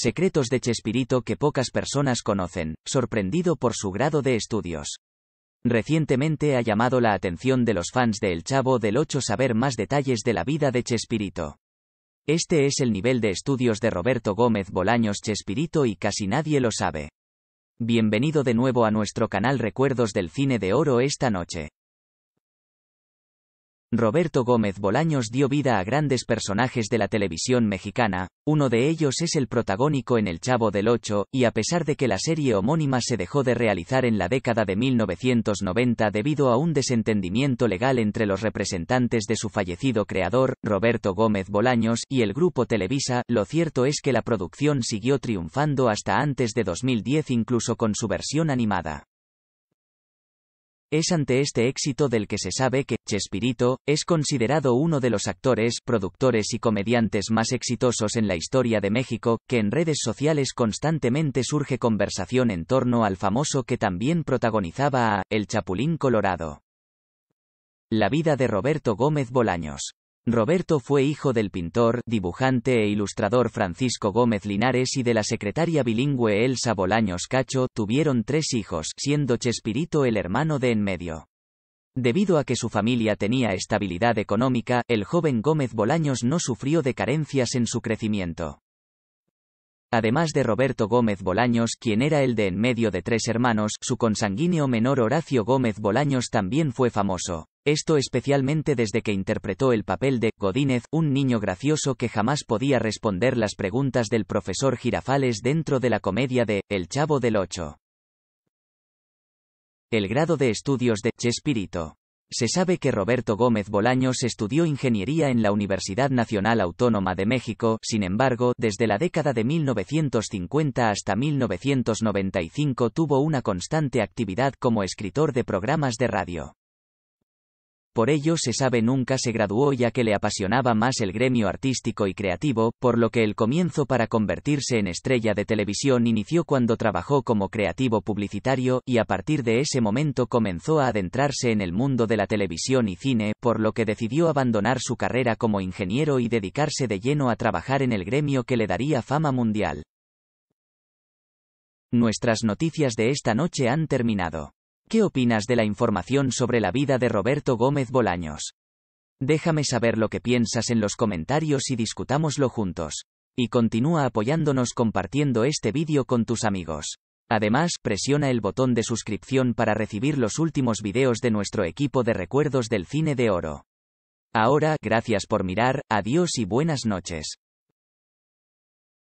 Secretos de Chespirito que pocas personas conocen, sorprendido por su grado de estudios. Recientemente ha llamado la atención de los fans de El Chavo del 8 saber más detalles de la vida de Chespirito. Este es el nivel de estudios de Roberto Gómez Bolaños Chespirito y casi nadie lo sabe. Bienvenido de nuevo a nuestro canal Recuerdos del Cine de Oro esta noche. Roberto Gómez Bolaños dio vida a grandes personajes de la televisión mexicana, uno de ellos es el protagónico en El Chavo del Ocho, y a pesar de que la serie homónima se dejó de realizar en la década de 1990 debido a un desentendimiento legal entre los representantes de su fallecido creador, Roberto Gómez Bolaños, y el grupo Televisa, lo cierto es que la producción siguió triunfando hasta antes de 2010 incluso con su versión animada. Es ante este éxito del que se sabe que Chespirito es considerado uno de los actores, productores y comediantes más exitosos en la historia de México, que en redes sociales constantemente surge conversación en torno al famoso que también protagonizaba a El Chapulín Colorado. La vida de Roberto Gómez Bolaños. Roberto fue hijo del pintor, dibujante e ilustrador Francisco Gómez Linares y de la secretaria bilingüe Elsa Bolaños Cacho, tuvieron tres hijos, siendo Chespirito el hermano de en medio. Debido a que su familia tenía estabilidad económica, el joven Gómez Bolaños no sufrió de carencias en su crecimiento. Además de Roberto Gómez Bolaños, quien era el de en medio de tres hermanos, su consanguíneo menor Horacio Gómez Bolaños también fue famoso esto especialmente desde que interpretó el papel de Godínez, un niño gracioso que jamás podía responder las preguntas del profesor Girafales dentro de la comedia de El Chavo del Ocho. El grado de estudios de Chespirito. Se sabe que Roberto Gómez Bolaños estudió ingeniería en la Universidad Nacional Autónoma de México, sin embargo, desde la década de 1950 hasta 1995 tuvo una constante actividad como escritor de programas de radio por ello se sabe nunca se graduó ya que le apasionaba más el gremio artístico y creativo, por lo que el comienzo para convertirse en estrella de televisión inició cuando trabajó como creativo publicitario, y a partir de ese momento comenzó a adentrarse en el mundo de la televisión y cine, por lo que decidió abandonar su carrera como ingeniero y dedicarse de lleno a trabajar en el gremio que le daría fama mundial. Nuestras noticias de esta noche han terminado. ¿Qué opinas de la información sobre la vida de Roberto Gómez Bolaños? Déjame saber lo que piensas en los comentarios y discutámoslo juntos. Y continúa apoyándonos compartiendo este vídeo con tus amigos. Además, presiona el botón de suscripción para recibir los últimos vídeos de nuestro equipo de recuerdos del cine de oro. Ahora, gracias por mirar, adiós y buenas noches.